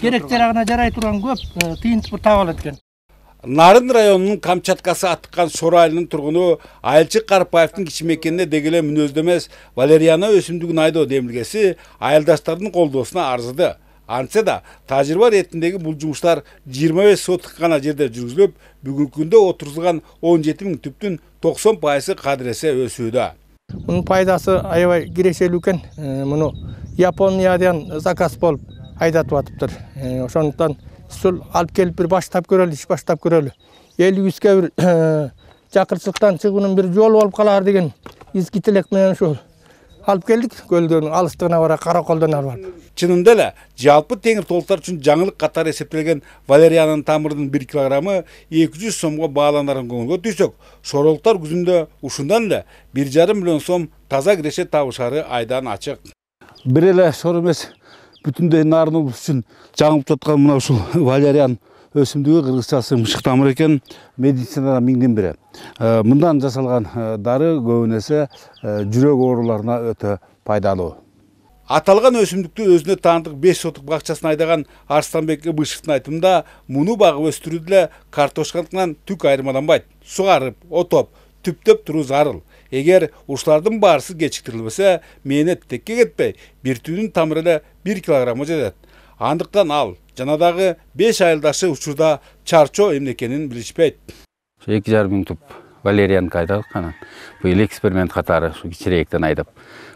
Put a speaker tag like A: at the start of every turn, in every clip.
A: керек жарай тұрған көп тиын түбір таба алады екен
B: нарын районунун камчаткасы атыккан айылынын тургуну айылчык карпаевдин кичимекенине деги эле мүнөздүү эмес валериана өсүмдүгүн айдоо демилгеси айылдаштардын колдоосуна арзыды антсе да тажрыйба иретиндеги бул жумуштар жыйырма беш гана жерде жүргүзүлүп бүгүнкү күндө отургузулган он жети миң түптүн токсон пайызы кадыресе өсүүдө
A: мунун пайдасы аябай кирешелүү экен муну япониядан заказ болуп айдатып атыптыр э, ошондуктан сул алып келип бир баштап көрөлү иш баштап көрөлү элибизге бир жакырчылыктан э, чыгуунун бир жолу болуп калаар деген изги тилек менен ушул алып келдик көлдөн алыстыгына бара караколдон алып алып
B: чынында эле жалпы теңир толуктар үчүн жаңылык катары эсептелген валериянын тамырынын бир килограммы эки жүз сомго бааланарын көңүлгө түйсөк соролуктар күзүндө ушундан эле бир жарым миллион сом таза киреше табышары айдан ачык бир эле эмес бүтіндей нарының үшін жаңып жатқан мына ушул валериан өсімдігі кыргызчасы мышық тамыр екен медицинада миңден бірі. Э, мындан жасалған э, дары көбінесе э, жүрек ооруларына өте пайдалуу Аталған өсүмдүктү өзүнө таандык беш сотық бақшасын айдаған арстанбек ыбышевдин айтымында муну багып өстүрүү деле картошканыкынан түк айырмаланбайт сугарып отоп түптеп тұру зарыл егер ушулардын баарысы кечиктирилбесе мээнет текке кетпей биртүүнүн тамыры бир килограммга жетет андыктан ал жана дагы беш айылдашы учурда чарчоо эмне экенин билишпейт
C: ушу эки жарым миң туп валерьянка айдадык анан быйыл эксперимент катары ушу кичирээктен айдап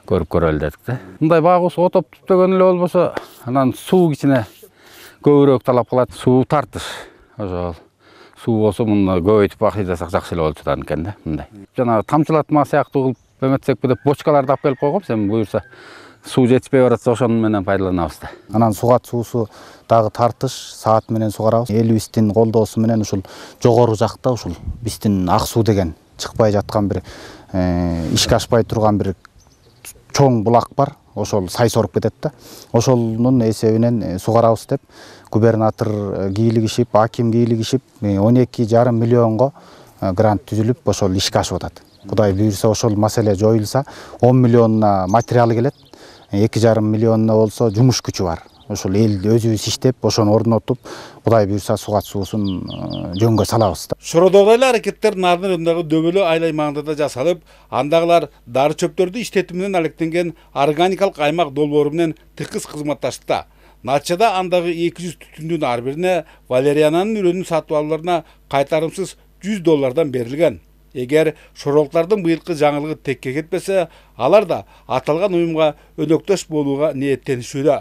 C: көрүп көрөлү дедик да мындай багыбыз отоп түптөгөн эле болбосо анан суу кичине көбүрөөк талап кылат суу тартыш ошол су муну көбөйтүп бакый жасак жакшы эле болчу да анткени да мындай жанагы тамчылатма сыяктуу кылып эметсекпи деп бочкаларды алып келип койгом эми буюрса суу жетишпей баратса ошону менен пайдаланабыз да
D: анан сугат суусу дагы тартыш саат менен сугарабыз элибиздин колдоосу менен ушул жогору жакта ушул биздин ак суу деген чыкпай жаткан бир э, ишке ашпай турган бир чоң булак бар ошол сорып кетет да ошонун эсебинен э, сугарабыз деп губернатор э, кийлигишип аким кийлигишип э, он эки жарым миллионго грант түзүлүп ошол ишке ашып атат кудай буюрса ошол маселе жоюлса он миллионуна материал келет эки жарым миллионуна болсо жумуш күчү бар ушул элди өзүбүз иштеп ошону орнотуп кудай буюрса суга суусун э, жөнгө салабыз да
B: шородогу эле аракеттер нарын районундагы дөбөлө айыл аймагында да жасалып андагылар дары чөптөрдү иштетүү менен алектенген органикалык аймак долбоору менен тыкыз кызматташты натыйжада андагы эки жүз түтүндүн ар бирине валериянанын үрөнүн сатып алууларына кайтарымсыз жүз доллардан берилген эгер шоролуктардын быйылкы жаңылыгы текке кетпесе алар да аталган уюмга өнөктөш болууга ниеттенишүүдө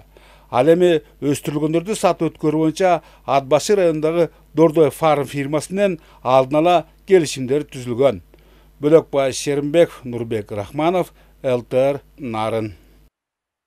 B: ал эми өстүрүлгөндөрдү сатып өткөрүү боюнча ат башы районундагы дордой фарм фирмасы менен алдын ала келишимдер түзүлгөн бөлөкбай шеримбеков нурбек рахманов лтр нарын